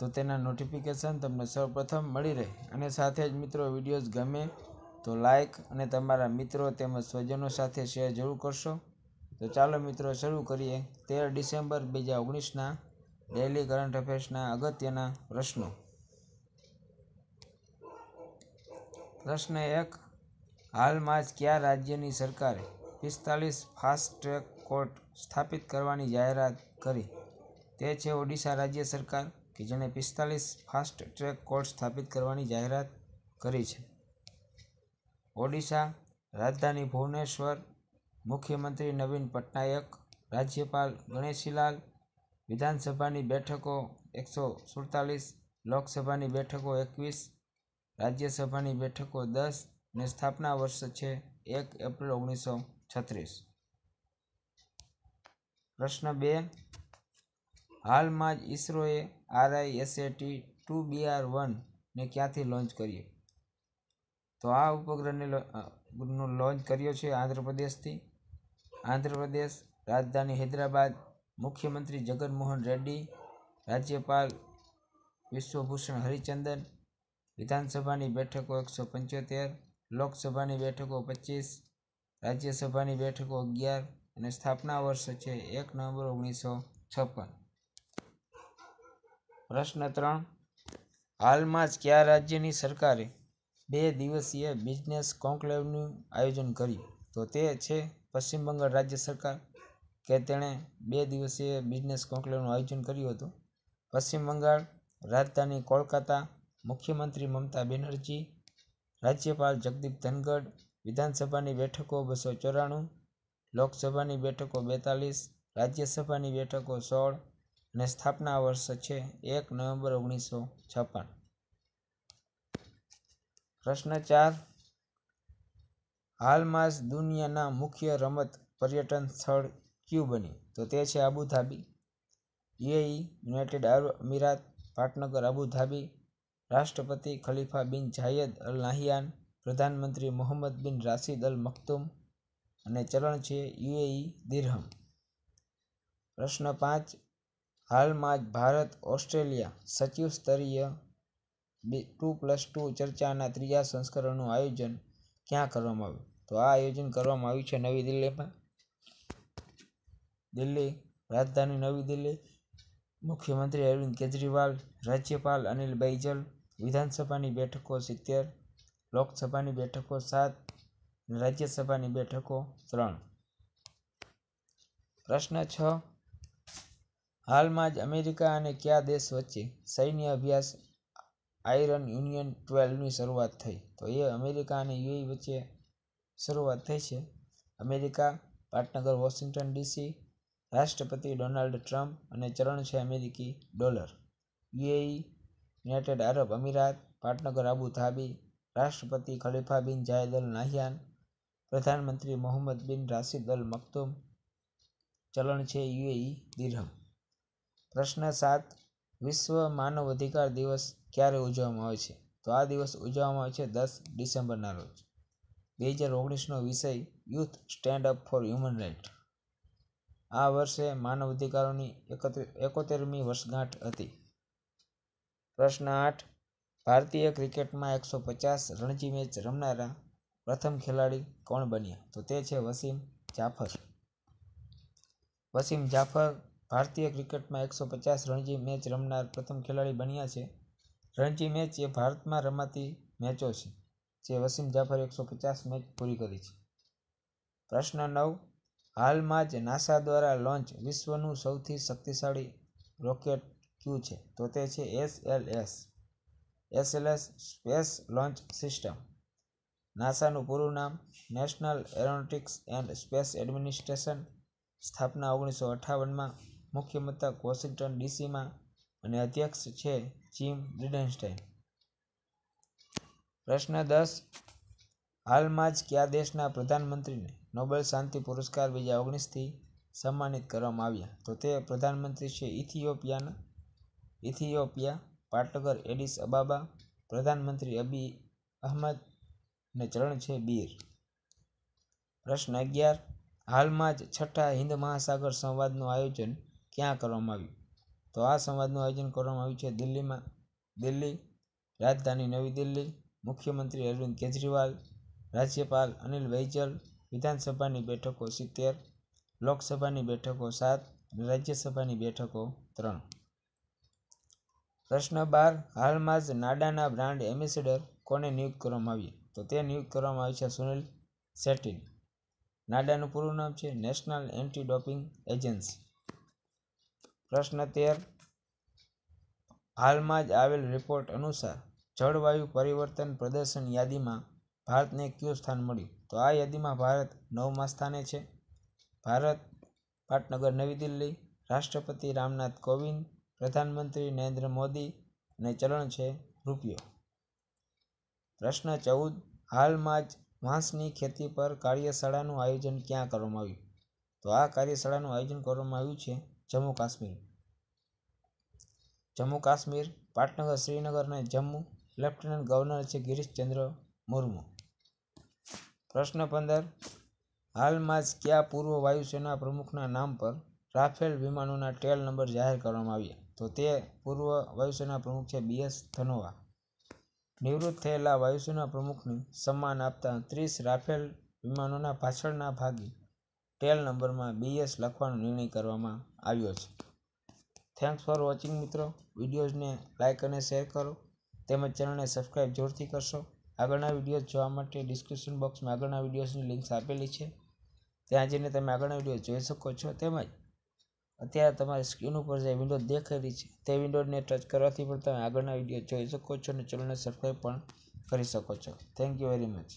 તો તેના નોટિફિકેશન તમને સૌપ્રથમ મળી રહે અને સાથે જ મિત્રો વિડીયોઝ ગમે તો લાઇક અને તમારા મિત્રો તેમજ સ્વજનો સાથે શેર જરૂર કરશો તો ચાલો મિત્રો શરૂ કરીએ તેર ડિસેમ્બર બે હજાર ઓગણીસના ડેલી કરંટ અફેર્સના અગત્યના પ્રશ્નો પ્રશ્ન એક હાલમાં જ કયા રાજ્યની સરકારે પિસ્તાલીસ ફાસ્ટ ટ્રેક કોર્ટ સ્થાપિત કરવાની જાહેરાત કરી તે છે ઓડિશા રાજ્ય સરકાર કે જેણે પિસ્તાલીસ ફાસ્ટ ટ્રેક કોર્ટ સ્થાપિત કરવાની જાહેરાત કરી છે ઓડિશા રાજધાની ભુવનેશ્વર મુખ્યમંત્રી નવીન પટનાયક રાજ્યપાલ ગણેશીલાલ વિધાનસભાની બેઠકો એકસો સુડતાલીસ લોકસભાની બેઠકો એકવીસ રાજ્યસભાની બેઠકો દસ ને સ્થાપના વર્ષ છે એક એપ્રિલ ઓગણીસો છત્રીસ પ્રશ્ન બે હાલમાં જ ઇસરોએ આરઆઈએસએટી ટુ બીઆર વનને ક્યાંથી લોન્ચ કર્યો તો આ ઉપગ્રહને નું લોન્ચ કર્યો છે આંધ્રપ્રદેશથી આંધ્રપ્રદેશ રાજધાની હૈદરાબાદ મુખ્યમંત્રી જગનમોહન રેડ્ડી રાજ્યપાલ વિશ્વભૂષણ હરિચંદન વિધાનસભાની બેઠકો એકસો પંચોતેર લોકસભાની બેઠકો પચીસ રાજ્યસભાની બેઠકો અગિયાર અને સ્થાપના વર્ષ છે એક નવેમ્બર ઓગણીસો છપ્પન પ્રશ્ન ત્રણ હાલમાં જ કયા રાજ્યની સરકારે બે દિવસીય બિઝનેસ કોન્ક્લેવનું આયોજન કર્યું તો તે છે પશ્ચિમ બંગાળ રાજ્ય સરકાર કે તેણે બે દિવસીય બિઝનેસ કોન્ક્લેવનું આયોજન કર્યું હતું પશ્ચિમ બંગાળ રાજધાની કોલકાતા મુખ્યમંત્રી મમતા બેનર્જી રાજ્યપાલ જગદીપ ધનગઢ વિધાનસભાની બેઠકો બસો ચોરાણું લોકસભાની બેઠકો બેતાલીસ રાજ્યસભાની બેઠકો સોળ અને સ્થાપના વર્ષ છે એક નવેમ્બર ઓગણીસો છપ્પન પ્રશ્ન ચાર હાલમાં દુનિયાના મુખ્ય રમત પર્યટન સ્થળ ક્યુ બન્યું તો તે છે આબુધાબી યુએઈ યુનાઇટેડ અરબ અમીરાત પાટનગર આબુધાબી રાષ્ટ્રપતિ ખલીફા બિન જાયદ અલ નાહિયાન પ્રધાનમંત્રી મોહમ્મદ બિન રાશિદ અલ મખતુમ અને ચલણ છે યુએઈ દિરહમ પ્રશ્ન પાંચ હાલમાં જ ભારત ઓસ્ટ્રેલિયા સચિવ સ્તરીય બે ટુ પ્લસ ટુ ચર્ચાના ત્રીજા સંસ્કરણનું આયોજન ક્યાં કરવામાં આવ્યું તો આ આયોજન કરવામાં આવ્યું છે નવી દિલ્હીમાં દિલ્હી રાજધાની નવી દિલ્હી મુખ્યમંત્રી અરવિંદ કેજરીવાલ રાજ્યપાલ અનિલ બૈજલ વિધાનસભાની બેઠકો સિત્તેર લોકસભાની બેઠકો સાત રાજ્યસભાની બેઠકો ત્રણ પ્રશ્ન છ હાલમાં જ અમેરિકા અને કયા દેશ વચ્ચે સૈન્ય અભ્યાસ આયરન યુનિયન ટ્વેલ્વની શરૂઆત થઈ તો એ અમેરિકા અને યુએઈ વચ્ચે શરૂઆત થઈ છે અમેરિકા પાટનગર વોશિંગ્ટન ડીસી રાષ્ટ્રપતિ ડોનાલ્ડ ટ્રમ્પ અને ચરણ છે અમેરિકી ડોલર યુએઈ યુનાઇટેડ આરબ અમીરાત પાટનગર આબુ ધાબી રાષ્ટ્રપતિ ખલીફા બિન જાયદ અલ નાહયાન પ્રધાનમંત્રી મોહમ્મદ બિન રાશિદ અલ મક્તુમ ચલણ છે યુએઈ દિરહમ પ્રશ્ન સાત વિશ્વ માનવ અધિકાર દિવસ ક્યારે ઉજવવામાં આવે છે તો આ દિવસ ઉજવવામાં આવે છે દસ ડિસેમ્બરના રોજ બે હજાર ઓગણીસનો વિષય youth stand up for human right આ વર્ષે માનવ અધિકારોની એકોતેરમી વર્ષગાંઠ હતી પ્રશ્ન આઠ ભારતીય ક્રિકેટમાં એકસો પચાસ રણજી મેચ રમનારા પ્રથમ ખેલાડી કોણ બન્યા તો તે છે વસીમ જાફર વસીમ જાફર ભારતીય ક્રિકેટમાં એકસો પચાસ રણજી મેચ રમનાર પ્રથમ ખેલાડી બન્યા છે રણજી મેચ એ ભારતમાં રમાતી મેચો છે જે વસીમ જાફર એકસો પચાસ મેચ પૂરી કરી છે પ્રશ્ન નવ હાલમાં જ નાસા દ્વારા લોન્ચ વિશ્વનું સૌથી શક્તિશાળી રોકેટ ક્યુ છે તો તે છે SLS SLS space launch system નાસાનું પૂરું નામ national aeronautics and space administration સ્થાપના ઓગણીસો અઠ્ઠાવનમાં મુખ્ય મથક વોશિંગ્ટન ડીસીમાં અને અધ્યક્ષ છે જીમ બ્રિડનસ્ટાઇન પ્રશ્ન દસ હાલમાં જ કયા દેશના પ્રધાનમંત્રીને નોબેલ શાંતિ પુરસ્કાર બીજા ઓગણીસથી સન્માનિત કરવામાં આવ્યા તો તે પ્રધાનમંત્રી છે ઇથિયોપિયાના ઇથિયોપિયા પાટનગર એડિસ અબાબા પ્રધાનમંત્રી અબી અહમદ ને ચરણ છે બીર પ્રશ્ન અગિયાર હાલમાં જ છઠ્ઠા હિન્દ મહાસાગર સંવાદનું આયોજન ક્યાં કરવામાં આવ્યું તો આ સંવાદનું આયોજન કરવામાં આવ્યું છે દિલ્હીમાં દિલ્હી રાજધાની નવી દિલ્હી મુખ્યમંત્રી અરવિંદ કેજરીવાલ રાજ્યપાલ અનિલ બૈજલ વિધાનસભાની બેઠકો સિત્તેર લોકસભાની બેઠકો સાત રાજ્યસભાની બેઠકો ત્રણ પ્રશ્ન બાર હાલમાં જ નાડાના બ્રાન્ડ એમ્બેસેડર કોને નિયુક્ત કરવામાં આવી તો તે નિયુક્ત કરવામાં આવી છે સુનિલ શેટ્ટી નાડાનું પૂરું નામ છે નેશનલ એન્ટી ડોપિંગ એજન્સી પ્રશ્ન તેર હાલમાં જ આવેલ રિપોર્ટ અનુસાર જળવાયુ પરિવર્તન પ્રદર્શન યાદીમાં ભારતને કયું સ્થાન મળ્યું તો આ યાદીમાં ભારત નવમા સ્થાને છે ભારત પાટનગર નવી દિલ્હી રાષ્ટ્રપતિ રામનાથ કોવિંદ પ્રધાનમંત્રી નરેન્દ્ર મોદી અને ચલણ છે રૂપિયો પ્રશ્ન ચૌદ હાલમાં જ વાંસની ખેતી પર કાર્યશાળાનું આયોજન ક્યાં કરવામાં આવ્યું તો આ કાર્યશાળાનું આયોજન કરવામાં આવ્યું છે જમ્મુ કાશ્મીર જમ્મુ કાશ્મીર પાટનગર શ્રીનગર જમ્મુ લેફ્ટનન્ટ ગવર્નર છે ગિરીશચંદ્ર મુર્મુ પ્રશ્ન પંદર હાલમાં જ કયા પૂર્વ વાયુસેના પ્રમુખના નામ પર રાફેલ વિમાનોના ટેલ નંબર જાહેર કરવામાં આવ્યા તો તે પૂર્વ વાયુસેના પ્રમુખ છે બી એસ ધનોવા નિવૃત્ત થયેલા વાયુસેના પ્રમુખને સન્માન આપતા ત્રીસ રાફેલ વિમાનોના પાછળના ભાગે ટેલ નંબરમાં બીએસ લખવાનો નિર્ણય કરવામાં આવ્યો છે થેન્ક્સ ફોર વોચિંગ મિત્રો વિડીયોઝને લાઇક અને શેર કરો તેમજ ચેનલને સબસ્ક્રાઈબ જોરથી કરશો આગળના વિડીયો જોવા માટે ડિસ્ક્રિપ્શન બોક્સમાં આગળના વિડીયોઝની લિંક્સ આપેલી છે ત્યાં જઈને તમે આગળના વિડીયો જોઈ શકો છો તેમજ અત્યારે તમારી સ્ક્રીન ઉપર જે વિન્ડો દેખાઈ છે તે વિન્ડોને ટચ કરવાથી પણ તમે આગળના વિડીયો જોઈ શકો છો અને ચેનલને સબસ્ક્રાઈબ પણ કરી શકો છો થેન્ક યુ વેરી મચ